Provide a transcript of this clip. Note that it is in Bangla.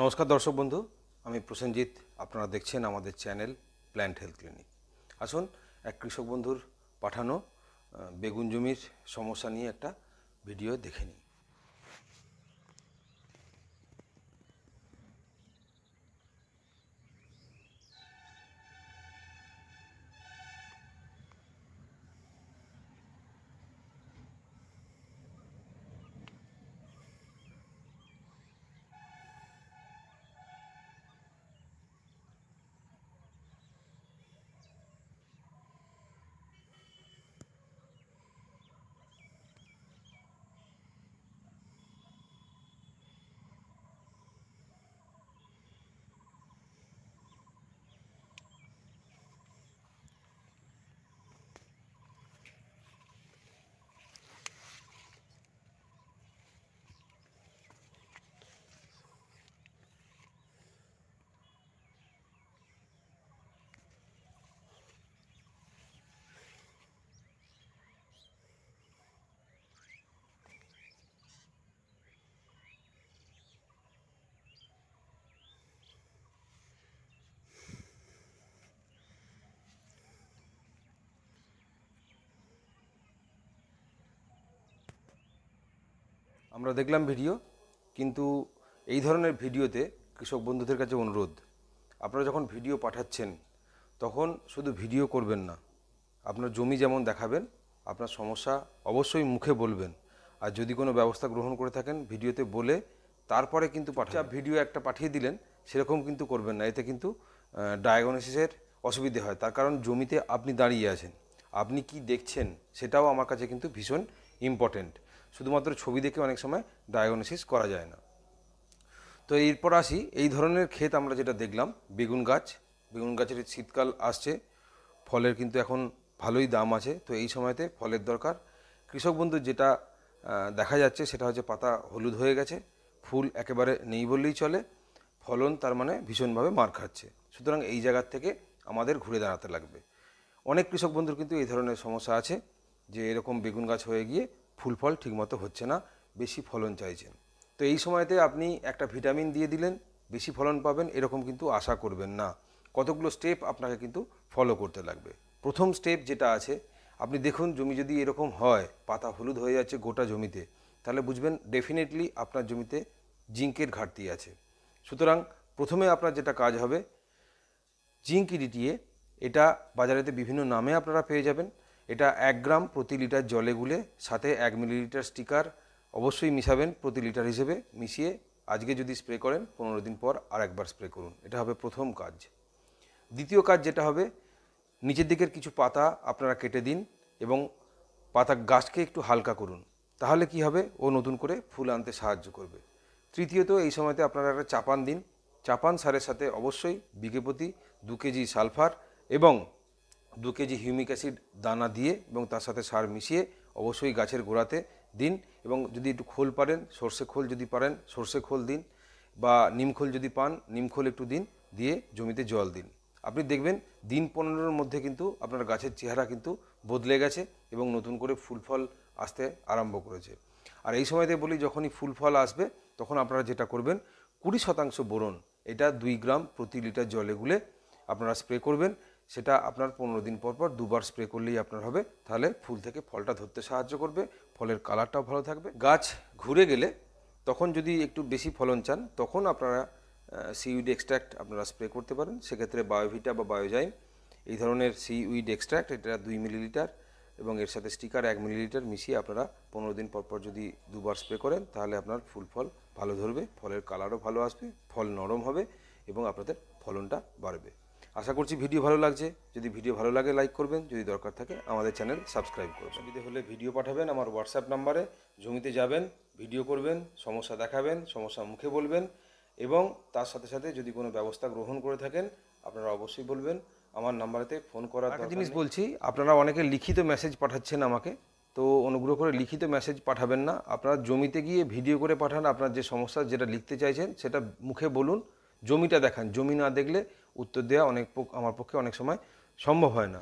নমস্কার দর্শক বন্ধু আমি প্রসেনজিৎ আপনারা দেখছেন আমাদের চ্যানেল প্ল্যান্ট হেলথ ক্লিনিক আসুন এক কৃষক বন্ধুর পাঠানো বেগুন জমির সমস্যা নিয়ে একটা ভিডিও দেখে নিই আমরা দেখলাম ভিডিও কিন্তু এই ধরনের ভিডিওতে কৃষক বন্ধুদের কাছে অনুরোধ আপনারা যখন ভিডিও পাঠাচ্ছেন তখন শুধু ভিডিও করবেন না আপনার জমি যেমন দেখাবেন আপনার সমস্যা অবশ্যই মুখে বলবেন আর যদি কোনো ব্যবস্থা গ্রহণ করে থাকেন ভিডিওতে বলে তারপরে কিন্তু পাঠা ভিডিও একটা পাঠিয়ে দিলেন সেরকম কিন্তু করবেন না এতে কিন্তু ডায়াগনোসিসের অসুবিধে হয় তার কারণ জমিতে আপনি দাঁড়িয়ে আছেন আপনি কি দেখছেন সেটাও আমার কাছে কিন্তু ভীষণ ইম্পর্টেন্ট শুধুমাত্র ছবি দেখে অনেক সময় ডায়াগনোসিস করা যায় না তো এরপর আসি এই ধরনের ক্ষেত আমরা যেটা দেখলাম বেগুন গাছ বেগুন গাছের শীতকাল আসছে ফলের কিন্তু এখন ভালোই দাম আছে তো এই সময়তে ফলের দরকার কৃষক বন্ধু যেটা দেখা যাচ্ছে সেটা হচ্ছে পাতা হলুদ হয়ে গেছে ফুল একেবারে নেই বললেই চলে ফলন তার মানে ভীষণভাবে মার খাচ্ছে সুতরাং এই জায়গার থেকে আমাদের ঘুরে দাঁড়াতে লাগবে অনেক কৃষক বন্ধুর কিন্তু এই ধরনের সমস্যা আছে যে এরকম বেগুন গাছ হয়ে গিয়ে ফুল ফল ঠিকমতো হচ্ছে না বেশি ফলন চাইছেন তো এই সময়তে আপনি একটা ভিটামিন দিয়ে দিলেন বেশি ফলন পাবেন এরকম কিন্তু আশা করবেন না কতগুলো স্টেপ আপনাকে কিন্তু ফলো করতে লাগবে প্রথম স্টেপ যেটা আছে আপনি দেখুন জমি যদি এরকম হয় পাতা হলুদ হয়ে যাচ্ছে গোটা জমিতে তাহলে বুঝবেন ডেফিনেটলি আপনার জমিতে জিঙ্কের ঘাটতি আছে সুতরাং প্রথমে আপনার যেটা কাজ হবে জিঙ্ক ইডিটিএ এটা বাজারেতে বিভিন্ন নামে আপনারা পেয়ে যাবেন এটা এক গ্রাম প্রতি লিটার জলে গুলে সাথে এক মিলিলিটার স্টিকার অবশ্যই মিশাবেন প্রতি লিটার হিসেবে মিশিয়ে আজকে যদি স্প্রে করেন পনেরো দিন পর আর একবার স্প্রে করুন এটা হবে প্রথম কাজ দ্বিতীয় কাজ যেটা হবে নিচের দিকের কিছু পাতা আপনারা কেটে দিন এবং পাতা গাছকে একটু হালকা করুন তাহলে কি হবে ও নতুন করে ফুল আনতে সাহায্য করবে তৃতীয়ত এই সময়তে আপনারা একটা চাপান দিন চাপান সারের সাথে অবশ্যই বিঘে প্রতি দু কেজি সালফার এবং দু কেজি হিউমিক অ্যাসিড দানা দিয়ে এবং তার সাথে সার মিশিয়ে অবশ্যই গাছের গোড়াতে দিন এবং যদি একটু খোল পারেন সর্ষে খোল যদি পারেন সর্ষে খোল দিন বা নিমখোল যদি পান নিমখোল একটু দিন দিয়ে জমিতে জল দিন আপনি দেখবেন দিন পনেরোর মধ্যে কিন্তু আপনার গাছের চেহারা কিন্তু বদলে গেছে এবং নতুন করে ফুল ফল আসতে আরম্ভ করেছে আর এই সময়তে বলি যখনই ফুল ফল আসবে তখন আপনারা যেটা করবেন কুড়ি শতাংশ বোরন এটা দুই গ্রাম প্রতি লিটার জলে গুলে আপনারা স্প্রে করবেন সেটা আপনার পনেরো দিন পর পর দুবার স্প্রে করলেই আপনার হবে তাহলে ফুল থেকে ফলটা ধরতে সাহায্য করবে ফলের কালারটাও ভালো থাকবে গাছ ঘুরে গেলে তখন যদি একটু বেশি ফলন চান তখন আপনারা সিউইড এক্সট্র্যাক্ট আপনারা স্প্রে করতে পারেন সেক্ষেত্রে বায়োভিটা বা বায়োজাইম এই ধরনের সিউইড এক্সট্র্যাক্ট এটা দুই মিলিলিটার এবং এর সাথে স্টিকার এক মিলিলিটার মিশিয়ে আপনারা পনেরো দিন পরপর যদি দুবার স্প্রে করেন তাহলে আপনার ফুল ফল ভালো ধরবে ফলের কালারও ভালো আসবে ফল নরম হবে এবং আপনাদের ফলনটা বাড়বে আশা করছি ভিডিও ভালো লাগছে যদি ভিডিও ভালো লাগে লাইক করবেন যদি দরকার থাকে আমাদের চ্যানেল সাবস্ক্রাইব করবেন সুবিধে হলে ভিডিও পাঠাবেন আমার হোয়াটসঅ্যাপ নাম্বারে জমিতে যাবেন ভিডিও করবেন সমস্যা দেখাবেন সমস্যা মুখে বলবেন এবং তার সাথে সাথে যদি কোনো ব্যবস্থা গ্রহণ করে থাকেন আপনারা অবশ্যই বলবেন আমার নাম্বারেতে ফোন করার একটা জিনিস বলছি আপনারা অনেকে লিখিত মেসেজ পাঠাচ্ছেন আমাকে তো অনুগ্রহ করে লিখিত মেসেজ পাঠাবেন না আপনারা জমিতে গিয়ে ভিডিও করে পাঠান আপনার যে সমস্যা যেটা লিখতে চাইছেন সেটা মুখে বলুন জমিটা দেখান জমি না দেখলে উত্তর দেওয়া অনেক আমার পক্ষে অনেক সময় সম্ভব হয় না